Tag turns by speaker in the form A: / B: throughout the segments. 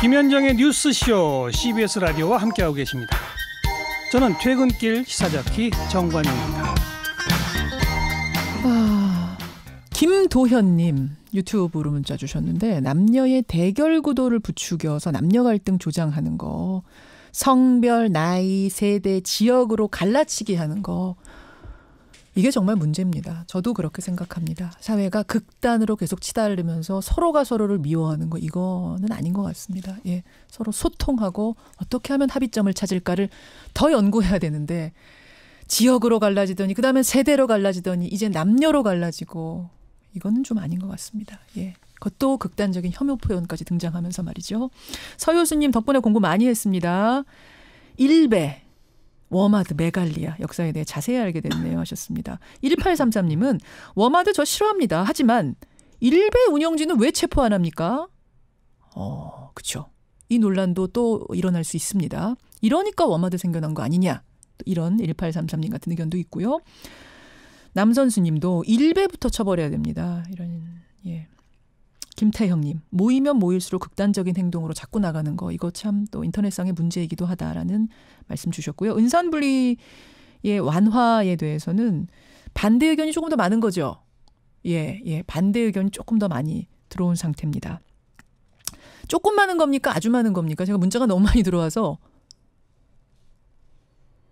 A: 김현정의 뉴스쇼 CBS 라디오와 함께하고 계십니다. 저는 퇴근길 시사자키 정관입니다.
B: 아, 김도현님 유튜브로 문자 주셨는데 남녀의 대결 구도를 부추겨서 남녀 갈등 조장하는 거 성별, 나이, 세대, 지역으로 갈라치기 하는 거 이게 정말 문제입니다. 저도 그렇게 생각합니다. 사회가 극단으로 계속 치달으면서 서로가 서로를 미워하는 거 이거는 아닌 것 같습니다. 예, 서로 소통하고 어떻게 하면 합의점을 찾을까를 더 연구해야 되는데 지역으로 갈라지더니 그다음에 세대로 갈라지더니 이제 남녀로 갈라지고 이거는 좀 아닌 것 같습니다. 예. 그것도 극단적인 혐오 표현까지 등장하면서 말이죠. 서 교수님 덕분에 공부 많이 했습니다. 1배 워마드, 메갈리아 역사에 대해 자세히 알게 됐네요 하셨습니다. 1833님은 워마드 저 싫어합니다. 하지만 일베 운영진은 왜 체포 안 합니까? 어, 그쵸. 이 논란도 또 일어날 수 있습니다. 이러니까 워마드 생겨난 거 아니냐. 이런 1833님 같은 의견도 있고요. 남선수님도 일배부터 처벌해야 됩니다. 이런, 예. 김태형님 모이면 모일수록 극단적인 행동으로 자꾸 나가는 거 이거 참 또 인터넷상의 문제이기도 하다라는 말씀 주셨고요. 은산분리의 완화에 대해서는 반대 의견이 조금 더 많은 거죠. 예, 예, 반대 의견이 조금 더 많이 들어온 상태입니다. 조금 많은 겁니까? 아주 많은 겁니까? 제가 문자가 너무 많이 들어와서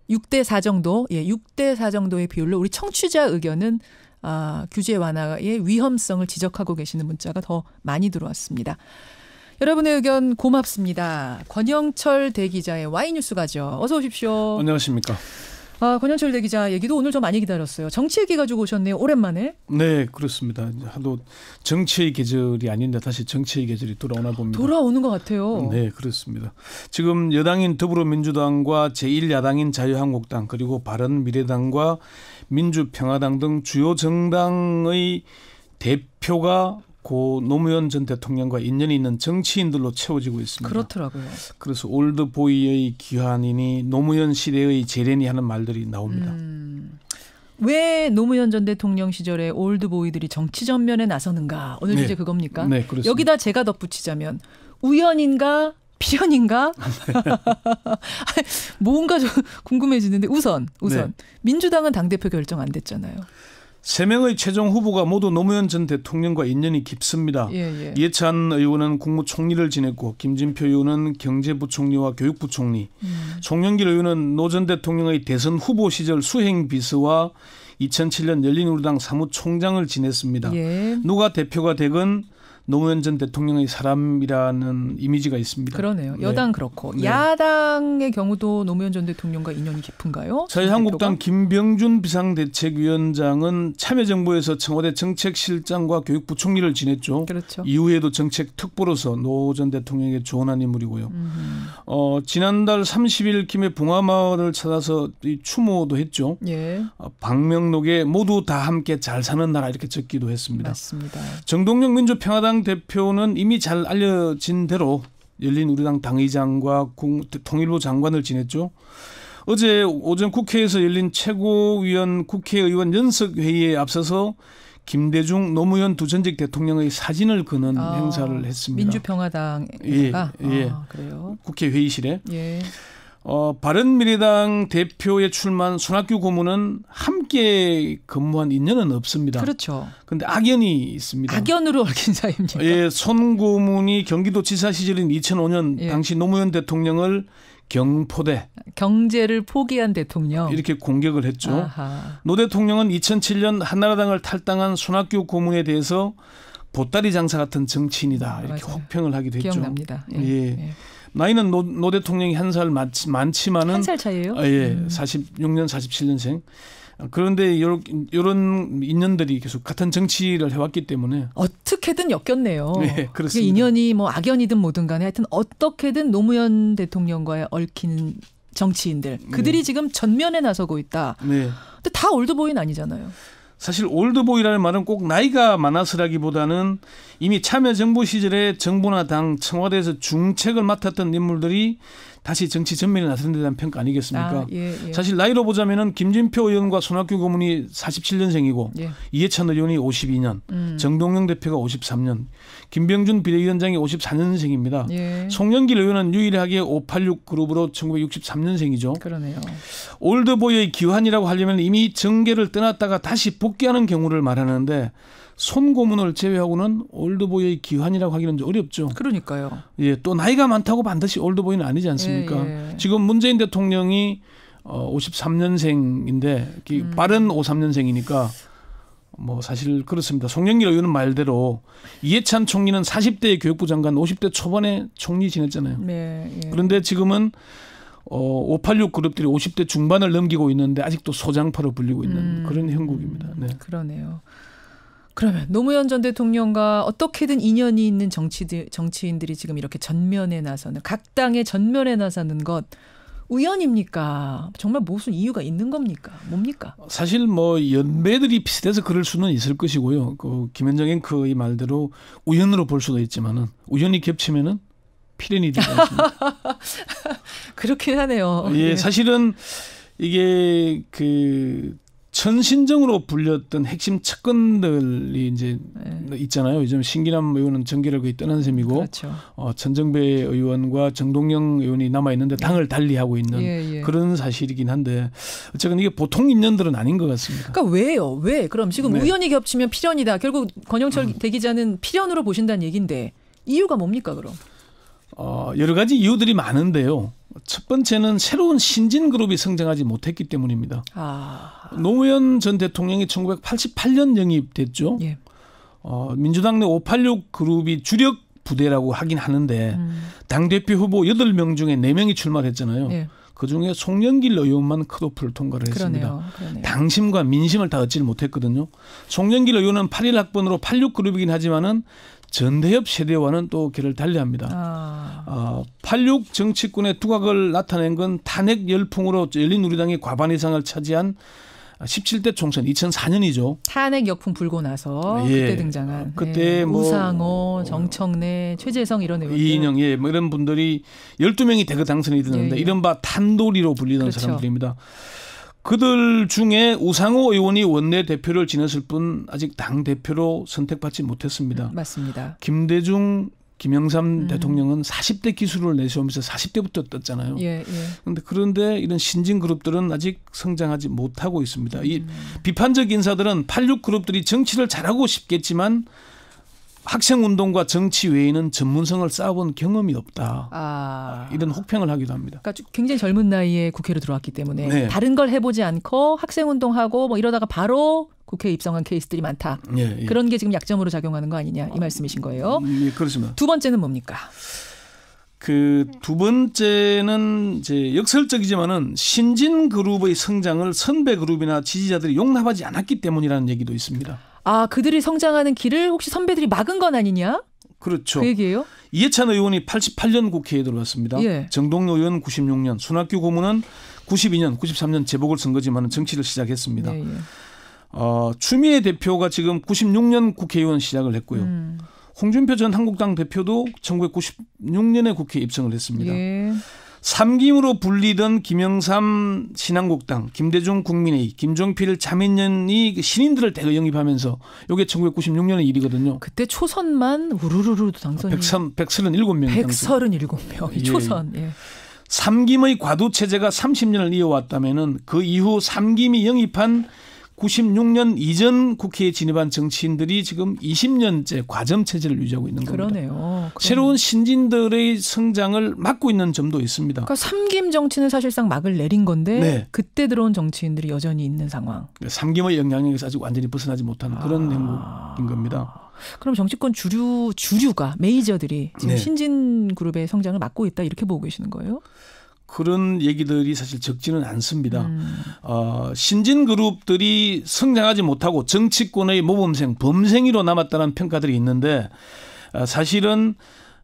B: 6대 4 정도, 예, 6대 4 정도의 비율로 우리 청취자 의견은 아, 규제 완화의 위험성을 지적하고 계시는 문자가 더 많이 들어왔습니다. 여러분의 의견 고맙습니다. 권영철 대기자의 와이뉴스 가죠. 어서 오십시오. 안녕하십니까. 아, 권현철 대기자 얘기도 오늘 좀 많이 기다렸어요. 정치 얘기 가지고 오셨네요. 오랜만에.
A: 네, 그렇습니다. 하도 정치의 계절이 아닌데 다시 정치의 계절이 돌아오나 봅니다.
B: 돌아오는 것 같아요.
A: 네, 그렇습니다. 지금 여당인 더불어민주당과 제1야당인 자유한국당 그리고 바른미래당과 민주평화당 등 주요 정당의 대표가 고 노무현 전 대통령과 인연이 있는 정치인들로 채워지고 있습니다. 그렇더라고요. 그래서 올드보이의 귀환이니 노무현 시대의 재련이 하는 말들이 나옵니다. 음,
B: 왜 노무현 전 대통령 시절에 올드보이들이 정치 전면에 나서는가? 오늘 네. 주제 그겁니까? 네, 그렇습니다. 여기다 제가 덧붙이자면 우연인가 필연인가? 네. 뭔가 좀 궁금해지는데 우선 우선 네. 민주당은 당 대표 결정 안 됐잖아요.
A: 세 명의 최종 후보가 모두 노무현 전 대통령과 인연이 깊습니다. 예, 예. 찬 의원은 국무총리를 지냈고 김진표 의원은 경제부총리와 교육부총리, 음. 송영길 의원은 노 전 대통령의 대선 후보 시절 수행 비서와 2007년 열린우리당 사무총장을 지냈습니다. 예. 누가 대표가 되건 노무현 전 대통령의 사람이라는 이미지가 있습니다. 그러네요. 네. 여당 네. 그렇고 네.
B: 야당의 경우도 노무현 전 대통령과 인연이 깊은가요?
A: 자유한국당 김병준 비상대책위원장은 참여정부에서 청와대 정책실장과 교육부총리를 지냈죠. 그렇죠. 이후에도 정책 특보로서 노 전 대통령에게 조언한 인물이고요. 음. 어, 지난달 30일 김해 봉화마을을 찾아서 이 추모도 했죠. 예. 어, 박명록에 모두 다 함께 잘 사는 나라 이렇게 적기도 했습니다. 맞습니다. 정동영 민주평화당 민주당 대표는 이미 잘 알려진 대로 열린 우리당 당의장과 공, 통일부 장관을 지냈죠. 어제 오전 국회에서 열린 최고위원 국회의원 연석회의에 앞서서 김대중 노무현 두 전직 대통령의 사진을 거는 아, 행사를 했습니다.
B: 민주평화당에가 예, 예. 아, 그래요.
A: 국회 회의실에. 예. 어, 바른미래당 대표의 출마한 손학규 고문은 함께 근무한 인연은 없습니다. 그렇죠. 근데 악연이 있습니다. 악연으로 얽힌 사입니다 예, 손 고문이 경기도지사 시절인 2005년 예. 당시 노무현 대통령을 경포대
B: 경제를 포기한 대통령
A: 이렇게 공격을 했죠. 아하. 노 대통령은 2007년 한나라당을 탈당한 손학규 고문에 대해서 보따리 장사 같은 정치인이다 이렇게 맞아요. 혹평을 하기도 했죠. 기억납니다. 예. 예. 예. 나이는 노, 노 대통령이 한 살 많지만은
B: 한 살 차이예요?
A: 아, 예, 음. 46년 47년생. 그런데 요런, 요런 인연들이 계속 같은 정치를 해왔기 때문에
B: 어떻게든 엮였네요. 네, 그렇습니다. 인연이 뭐 악연이든 뭐든 간에 하여튼 어떻게든 노무현 대통령과의 얽힌 정치인들 그들이 네. 지금 전면에 나서고 있다. 네. 근데 다 올드보이는 아니잖아요.
A: 사실 올드보이라는 말은 꼭 나이가 많아서라기보다는 이미 참여정부 시절에 정부나 당, 청와대에서 중책을 맡았던 인물들이 다시 정치 전면에 나서는 데 대한 평가 아니겠습니까? 아, 예, 예. 사실 나이로 보자면은 김진표 의원과 손학규 고문이 47년생이고 예. 이해찬 의원이 52년, 음. 정동영 대표가 53년, 김병준 비대위원장이 54년생입니다. 예. 송영길 의원은 유일하게 586 그룹으로 1963년생이죠. 그러네요. 올드보이의 기환이라고 하려면 이미 정계를 떠났다가 다시 복귀하는 경우를 말하는데 손고문을 제외하고는 올드보이의 기환이라고 하기는 어렵죠. 그러니까요. 예, 또 나이가 많다고 반드시 올드보이는 아니지 않습니까? 예, 예. 지금 문재인 대통령이 어 53년생인데 음. 빠른 53년생이니까 뭐 사실 그렇습니다. 송영길 의원은 말대로 이해찬 총리는 40대의 교육부 장관, 50대 초반에 총리 지냈잖아요. 네, 예. 그런데 지금은 어, 586 그룹들이 50대 중반을 넘기고 있는데 아직도 소장파로 불리고 있는 음, 그런 형국입니다.
B: 네. 그러네요. 그러면 노무현 전 대통령과 어떻게든 인연이 있는 정치들, 정치인들이 지금 이렇게 전면에 나서는 각 당의 전면에 나서는 것 우연입니까? 정말 무슨 이유가 있는 겁니까? 뭡니까?
A: 사실 뭐 연배들이 비슷해서 그럴 수는 있을 것이고요. 그 김현정 앵커의 그 말대로 우연으로 볼 수도 있지만은 우연히 겹치면은 필연이 되지 않습니까?
B: 그렇긴 하네요. 예, 네. 사실은
A: 이게 그 천신정으로 불렸던 핵심 측근들이 이제 네. 있잖아요. 요즘 신기남 의원은 전기를 거의 떠난 셈이고 그렇죠. 어, 천정배 의원과 정동영 의원이 남아 있는데 네. 당을 달리하고 있는 예, 예. 그런 사실이긴 한데 어쨌든 이게 보통 인연들은 아닌 것 같습니다. 그러니까 왜요? 왜?
B: 그럼 지금 네. 우연히 겹치면 필연이다. 결국 권영철 음. 대기자는 필연으로 보신다는 얘기데 이유가 뭡니까 그럼?
A: 어, 여러 가지 이유들이 많은데요. 첫 번째는 새로운 신진 그룹이 성장하지 못했기 때문입니다. 아. 노무현 전 대통령이 1988년 영입됐죠. 예. 어, 민주당 내 586 그룹이 주력 부대라고 하긴 하는데 음. 당대표 후보 8명 중에 4명이 출마를 했잖아요. 예. 그중에 송영길 의원만 컷오프를 통과를 했습니다. 그러네요. 당심과 민심을 다 얻지를 못했거든요. 송영길 의원은 8일 학번으로 86 그룹이긴 하지만은 전대협 세대와는 또 길을 달리합니다. 아. 어, 86 정치권의 두각을 나타낸 건 탄핵 열풍으로 열린우리당이 과반 이상을 차지한 17대 총선 2004년이죠.
B: 탄핵 역풍 불고 나서 예. 그때 등장한 그때 예. 뭐 우상호, 어, 정청래, 최재성 이런 의원들 이인영
A: 예, 뭐 이런 분들이 12명이 대거 당선이 되는데 예, 예, 이른바 탄도리로 불리는 그렇죠. 사람들입니다. 그들 중에 우상호 의원이 원내 대표를 지냈을 뿐 아직 당 대표로 선택받지 못했습니다. 음,
B: 맞습니다.
A: 김대중 김영삼 음. 대통령은 40대 기술을 내세우면서 40대부터 떴잖아요. 예, 예. 그런데 그런데 이런 신진 그룹들은 아직 성장하지 못하고 있습니다. 이 음. 비판적 인사들은 86 그룹들이 정치를 잘하고 싶겠지만 학생 운동과 정치 외에는 전문성을 쌓아본 경험이 없다.
B: 아. 이런 혹평을 하기도 합니다. 그러니까 굉장히 젊은 나이에 국회로 들어왔기 때문에 네. 다른 걸 해보지 않고 학생 운동하고 뭐 이러다가 바로 국회에 입성한 케이스들이 많다. 예, 예. 그런 게 지금 약점으로 작용하는 거 아니냐 이 아, 말씀이신 거예요. 예, 그렇습니다. 두 번째는 뭡니까?
A: 그 두 번째는 이제 역설적이지만은 신진 그룹의 성장을 선배 그룹이나 지지자들이 용납하지 않았기 때문이라는 얘기도 있습니다.
B: 아 그들이 성장하는 길을 혹시 선배들이 막은 건 아니냐?
A: 그렇죠. 그 얘기예요? 이해찬 의원이 88년 국회에 들어왔습니다. 예. 정동료 의원 96년, 순학규 고문은 92년, 93년 재보궐 선거지만 정치를 시작했습니다. 예, 예. 어, 추미애 대표가 지금 96년 국회의원 시작을 했고요. 음. 홍준표 전 한국당 대표도 1996년에 국회에 입성을 했습니다. 예. 삼김으로 불리던 김영삼 신한국당, 김대중 국민의 김종필 자민련이 신인들을 대거 영입하면서 요게 1996년의 일이거든요. 그때
B: 초선만 우르르르 당선이
A: 1 3 7명 137명이 초선. 예. 삼김의 과도체제가 30년을 이어왔다면 은그 이후 삼김이 영입한 96년 이전 국회에 진입한 정치인들이 지금 20년째 과점 체제를 유지하고 있는 겁니다.
B: 그러네요. 그러네 새로운
A: 신진들의 성장을 막고 있는 점도 있습니다. 그러니까
B: 삼김 정치는 사실상 막을 내린 건데 네. 그때 들어온 정치인들이 여전히 있는 상황.
A: 네, 삼김의 영향력에서 아직 완전히
B: 벗어나지 못하는 그런 아. 행복인 겁니다. 그럼 정치권 주류 주류가 메이저들이 지금 네. 신진 그룹의 성장을 막고 있다 이렇게 보고 계시는 거예요?
A: 그런 얘기들이 사실 적지는 않습니다. 음. 어, 신진 그룹들이 성장하지 못하고 정치권의 모범생, 범생이로 남았다는 평가들이 있는데 어, 사실은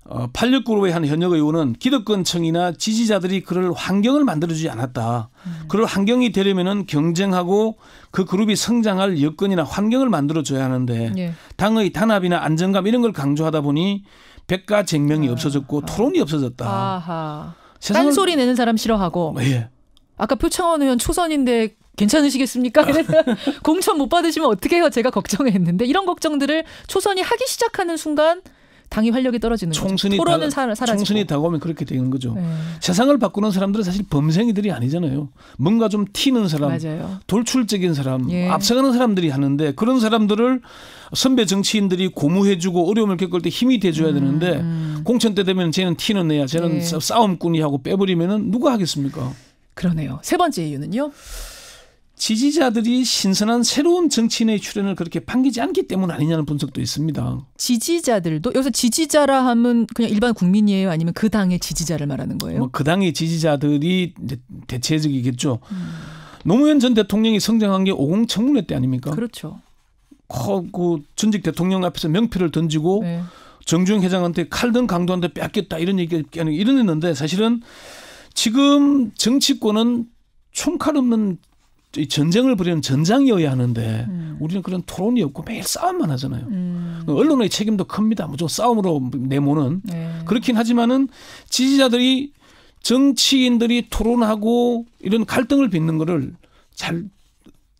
A: 어, 86그룹의 한 현역 의원은 기득권층이나 지지자들이 그럴 환경을 만들어주지 않았다. 음. 그럴 환경이 되려면은 경쟁하고 그 그룹이 성장할 여건이나 환경을 만들어줘야 하는데 예. 당의 단합이나 안정감 이런 걸 강조하다 보니 백가쟁명이 아. 없어졌고 아 토론이 없어졌다.
B: 아하. 세상을... 딴소리 내는 사람 싫어하고 예. 아까 표창원 의원 초선인데 괜찮으시겠습니까? 공천 못 받으시면 어떻게 해요? 제가 걱정했는데 이런 걱정들을 초선이 하기 시작하는 순간 당이 활력이 떨어지는 총순이 거죠. 토론은 다, 사라지고. 총순이
A: 다가오면 그렇게 되는 거죠. 네. 세상을 바꾸는 사람들은 사실 범생이들이 아니잖아요. 뭔가 좀 튀는 사람, 맞아요. 돌출적인 사람, 예. 앞서가는 사람들이 하는데 그런 사람들을 선배 정치인들이 고무해주고 어려움을 겪을 때 힘이 돼줘야 음. 되는데 음. 네. 공천 때 되면 쟤는 티는 내야 쟤는 네. 싸움꾼이 하고 빼버리면은 누가 하겠습니까?
B: 그러네요. 세 번째 이유는요? 지지자들이 신선한 새로운 정치인의
A: 출연을 그렇게 반기지 않기 때문 아니냐는 분석도 있습니다.
B: 지지자들도 여기서 지지자라 하면 그냥 일반 국민이에요, 아니면 그 당의 지지자를 말하는 거예요?
A: 뭐그 당의 지지자들이 대체적이겠죠. 음. 노무현 전 대통령이 성장한 게 오공 청문회 때 아닙니까? 그렇죠. 그 전직 대통령 앞에서 명패를 던지고 네. 정주영 회장한테 칼든 강도한테 뺏겼다 이런 얘기 가일어났는데 사실은 지금 정치권은 총칼 없는 전쟁을 벌이는 전장이어야 하는데 음. 우리는 그런 토론이 없고 매일 싸움만 하잖아요. 음. 그 언론의 책임도 큽니다. 무조 싸움으로 내모는 네. 그렇긴 하지만은 지지자들이 정치인들이 토론하고 이런 갈등을 빚는 거를 잘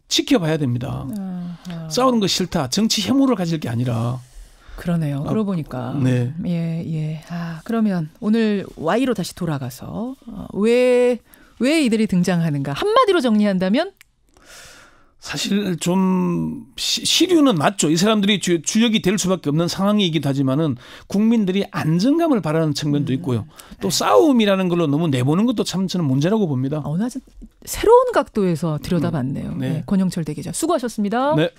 A: 지켜봐야 됩니다. 아하. 음, 음. 싸우는 거 싫다. 정치 혐오를 가질 게 아니라
B: 그러네요. 아, 그러고 보니까. 네. 예, 예. 아, 그러면 오늘 Y로 다시 돌아가서 어, 왜, 왜 이들이 등장하는가? 한마디로 정리한다면? 사실 좀
A: 시, 류는 맞죠. 이 사람들이 주, 주역이 될 수밖에 없는 상황이기도 하지만은 국민들이 안정감을 바라는 측면도 음. 있고요. 또 네. 싸움이라는 걸로 너무 내보는 것도 참 저는 문제라고 봅니다.
B: 아, 어, 나 새로운 각도에서 들여다봤네요. 음, 네. 네. 권영철 대기자 수고하셨습니다. 네.